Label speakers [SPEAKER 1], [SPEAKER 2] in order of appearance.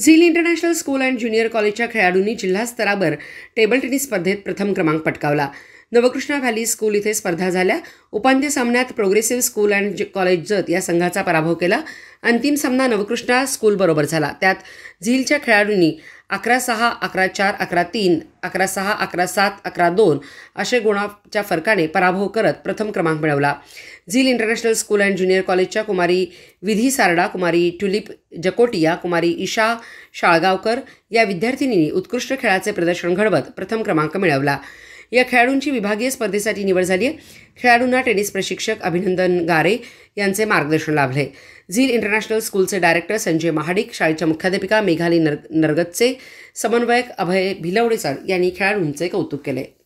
[SPEAKER 1] झील international school and junior कॉलेजच्या खेळाडूंनी जिल्हा स्तरावर टेबल टेनिस स्पर्धेत प्रथम क्रमांक पटकावला नवकृष्णा व्हॅली स्कूल इथे स्पर्धा झाल्या उपांत्य सामन्यात progressive school and college Jath या संघाचा पराभव केला अंतिम सामना नवकृष्णा स्कूलबरोबर झाला त्यात झीलच्या खेळाडूंनी अकरा सहा अकरा चार अकरा तीन अकरा सहा अकरा सात अकरा दोन असे गुणाच्या फरकाने पराभव करत प्रथम क्रमांक मिळवला झील इंटरनॅशनल स्कूल अँड ज्युनियर कॉलेजच्या कुमारी विधी सारडा कुमारी ट्युलिप जकोटिया कुमारी ईशा शाळगावकर या विद्यार्थिनींनी उत्कृष्ट खेळाचे प्रदर्शन घडवत प्रथम क्रमांक मिळवला या खेळाडूंची विभागीय स्पर्धेसाठी निवड झाली आहे खेळाडूंना टेनिस प्रशिक्षक अभिनंदन गारे यांचे मार्गदर्शन लाभले झील इंटरनॅशनल स्कूलचे डायरेक्टर संजय महाडिक शाळेच्या मुख्याध्यापिका मेघाली नर नरगतचे समन्वयक अभय भिलवडेसर यांनी खेळाडूंचे कौतुक केले